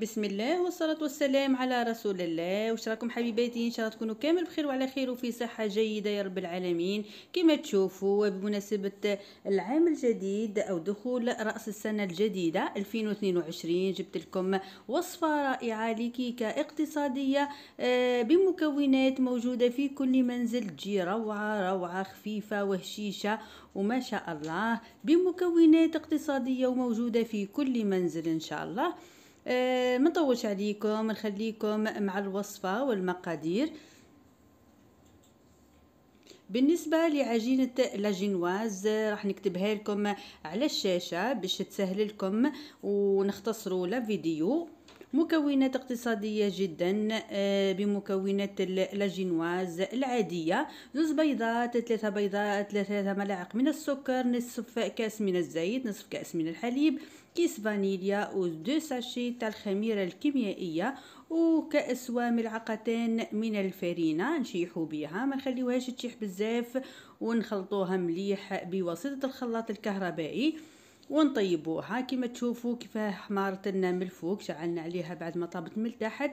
بسم الله والصلاة والسلام على رسول الله واش راكم حبيباتي ان شاء الله تكونوا كامل بخير وعلى خير وفي صحة جيدة يا رب العالمين كما تشوفوا بمناسبة العام الجديد او دخول رأس السنة الجديدة 2022 جبت لكم وصفة رائعة لكيكة اقتصادية بمكونات موجودة في كل منزل تجي روعة روعة خفيفة وهشيشة وما شاء الله بمكونات اقتصادية وموجودة في كل منزل ان شاء الله آه، ما نطولش عليكم نخليكم مع الوصفه والمقادير بالنسبه لعجينه لاجينواز راح نكتبها لكم على الشاشه باش تسهل لكم ونختصروا لا فيديو مكونات اقتصادية جدا آه، بمكونات لاجينواز العادية زوز بيضات ثلاثة بيضات ثلاثة ملاعق من السكر نصف كاس من الزيت نصف كاس من الحليب كيس فانيليا و دو ساشي تاع الخميرة الكيميائية وكأس وملعقتين من الفرينه نشيحو بها ما نخليوهاش تشيح بزاف ونخلطوها مليح بواسطة الخلاط الكهربائي ونطيبوها كما تشوفوا كيفاه حمارت لنا من الفوق شعلنا عليها بعد ما طابت من تحت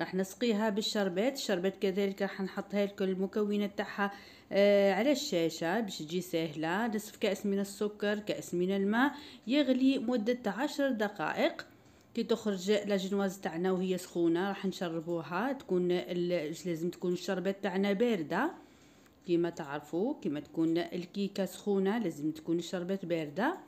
راح نسقيها بالشربات الشربات كذلك راح نحطها لكم المكونات تاعها آه على الشاشه باش تجي سهله نصف كاس من السكر كاس من الماء يغلي مده عشر دقائق كي تخرج لاجنواز تاعنا وهي سخونه راح نشربوها تكون لازم تكون الشربات تاعنا بارده كما تعرفوا كما تكون الكيكه سخونه لازم تكون الشربات بارده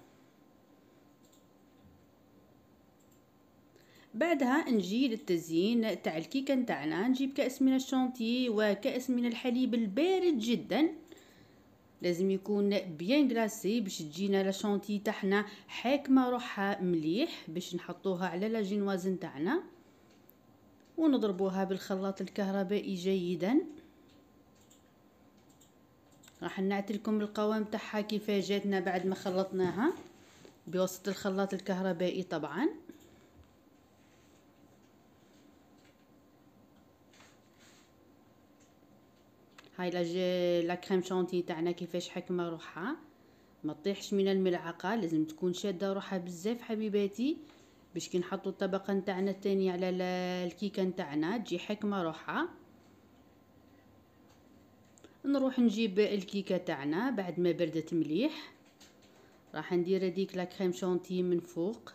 بعدها نجي للتزيين تاع الكيكه نتاعنا نجيب كاس من الشونتي وكاس من الحليب البارد جدا لازم يكون بيان غلاسي باش تجينا لا شونتي تاعنا حاكمه روحها مليح باش نحطوها على لا جينواز نتاعنا ونضربوها بالخلاط الكهربائي جيدا راح نعتلكم القوام تاعها كيفاش جاتنا بعد ما خلطناها بواسطه الخلاط الكهربائي طبعا هاي لا كريم شانتي تاعنا كيفاش حكمه روحها ما تطيحش من الملعقه لازم تكون شاده روحها بزاف حبيباتي باش كي نحطوا الطبقه نتاعنا الثانيه على الكيكه نتاعنا تجي حكمه روحها نروح نجيب الكيكه تاعنا بعد ما بردت مليح راح ندير هذيك لا كريم شانتي من فوق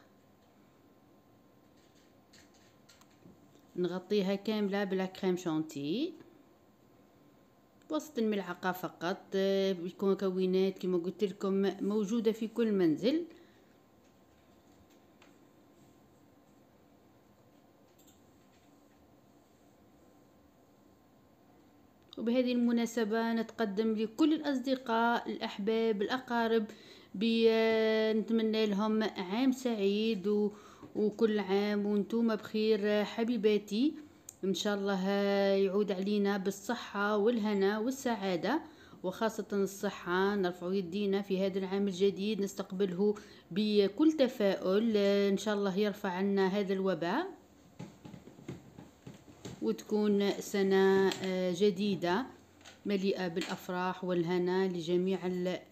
نغطيها كامله بلا كريم شانتي وسط الملعقة فقط مكونات آه، كما قلت لكم موجودة في كل منزل وبهذه المناسبة نتقدم لكل الأصدقاء الأحباب الأقارب آه، نتمنى لهم عام سعيد وكل عام وانتم بخير حبيباتي ان شاء الله يعود علينا بالصحه والهنا والسعاده وخاصة الصحة نرفع يدينا في هذا العام الجديد نستقبله بكل تفاؤل إن شاء الله يرفع عنا هذا الوباء وتكون سنة آه، جديدة مليئة بالأفراح والهنا لجميع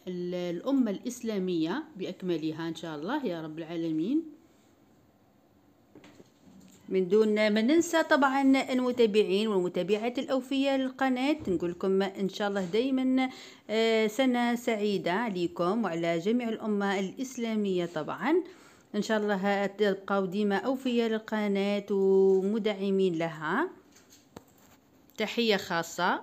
الأمة الإسلامية بأكملها إن شاء الله يا رب العالمين من دون ما ننسى طبعا المتابعين والمتابعات الأوفية للقناة نقول لكم إن شاء الله دايما آه، سنة سعيدة عليكم وعلى جميع الأمة الإسلامية طبعا إن شاء الله تبقوا ديما أوفية للقناة ومدعمين لها تحية خاصة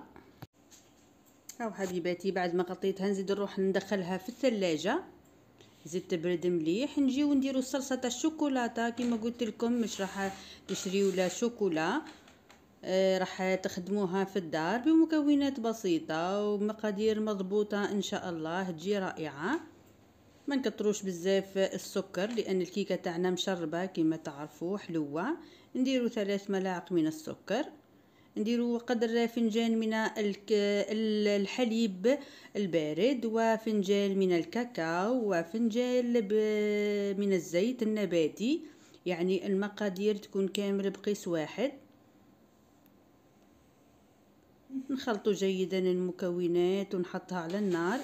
أو حبيباتي بعد ما غطيتها نزيد نروح ندخلها في الثلاجة زيت تبرد مليح نجيو نديرو صلصه تاع الشوكولاته كيما قلت لكم مش راح تشريو لا شوكولا آه، راح تخدموها في الدار بمكونات بسيطه ومقادير مضبوطه ان شاء الله تجي رائعه ما نكتروش بزاف السكر لان الكيكه تاعنا مشربه كيما تعرفوا حلوه نديرو ثلاث ملاعق من السكر نديرو قدر فنجان من الحليب البارد وفنجان من الكاكاو وفنجان من الزيت النباتي يعني المقادير تكون كامل بقيس واحد نخلطو جيدا المكونات ونحطها على النار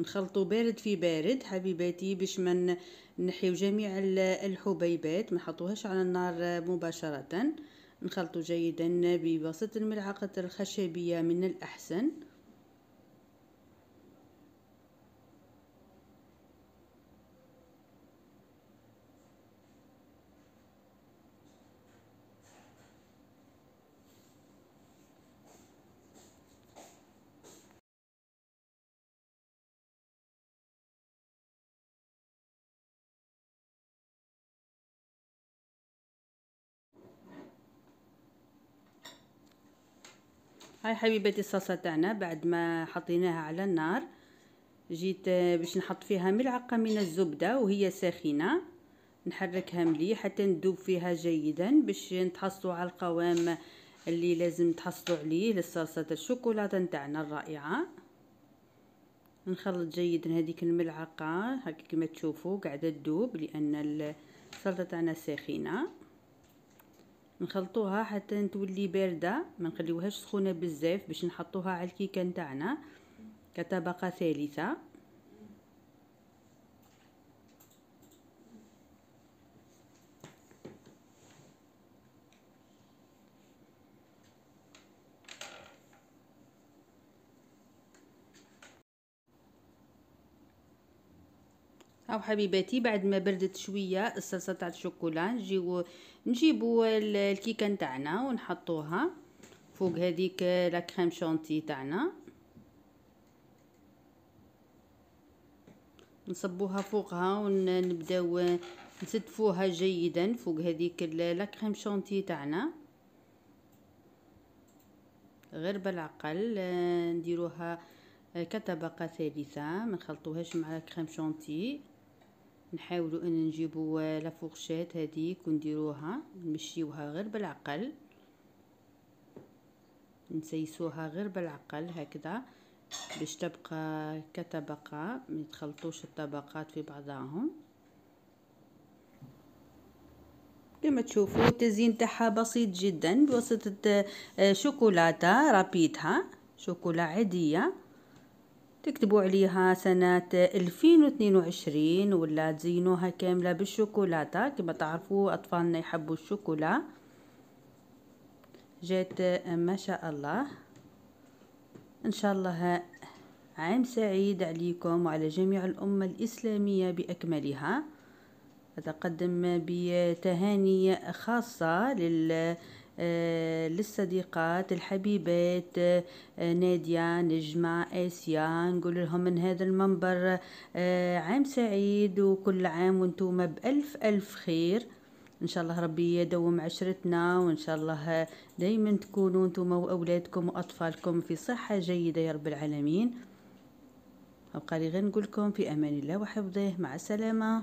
نخلطو بارد في بارد حبيباتي باش ما نحيو جميع الحبيبات ما نحطوهاش على النار مباشره نخلطو جيدا ببسط الملعقه الخشبيه من الاحسن هاي حبيبتي الصلصه تاعنا بعد ما حطيناها على النار جيت آه، باش نحط فيها ملعقه من الزبده وهي ساخنه نحركها مليح حتى ندوب فيها جيدا باش نتحصلوا على القوام اللي لازم تحصلوا عليه للصلصه الشوكولاته نتاعنا الرائعه نخلط جيدا هذيك الملعقه هكا كما تشوفوا قاعده تدوب لان السلطه تاعنا ساخنه نخلطوها حتى تولي بارده ما نخليوهاش سخونه بزاف باش نحطوها على الكيكه نتاعنا كطبقه ثالثه او حبيباتي بعد ما بردت شويه الصلصه تاع الشوكولا نجيو نجيبو الكيكه نتاعنا ونحطوها فوق هذيك لا كريم شونتي تاعنا نصبوها فوقها ونبداو نسدفوها جيدا فوق هذيك لا كريم شونتي تاعنا غير بالعقل نديروها كطبقه ثالثه ما نخلطوهاش مع كريم شونتي نحاولوا ان نجيبوا لا فورشيت هذيك ونديروها نمشيوها غير بالعقل نسيسوها غير بالعقل هكذا باش تبقى كطبقه ما يتخلطوش الطبقات في بعضهم كما تشوفوا التزيين تاعها بسيط جدا بواسطه آه، شوكولاته رابيتها شوكولا عاديه تكتبوا عليها سنة 2022 ولا تزينوها كاملة بالشوكولاتة كما تعرفوا أطفالنا يحبوا الشوكولا جات ما شاء الله إن شاء الله عام سعيد عليكم وعلى جميع الأمة الإسلامية بأكملها أتقدم بتهاني خاصة لل آه، للصديقات الحبيبات آه، نادية نجمة آسيا نقول لهم من هذا المنبر آه، عام سعيد وكل عام وانتم بألف ألف خير ان شاء الله ربي يدوم عشرتنا وان شاء الله دايما تكونوا انتم واولادكم واطفالكم في صحه جيده يا رب العالمين ابقى لي غير نقول لكم في امان الله وحفظه مع السلامه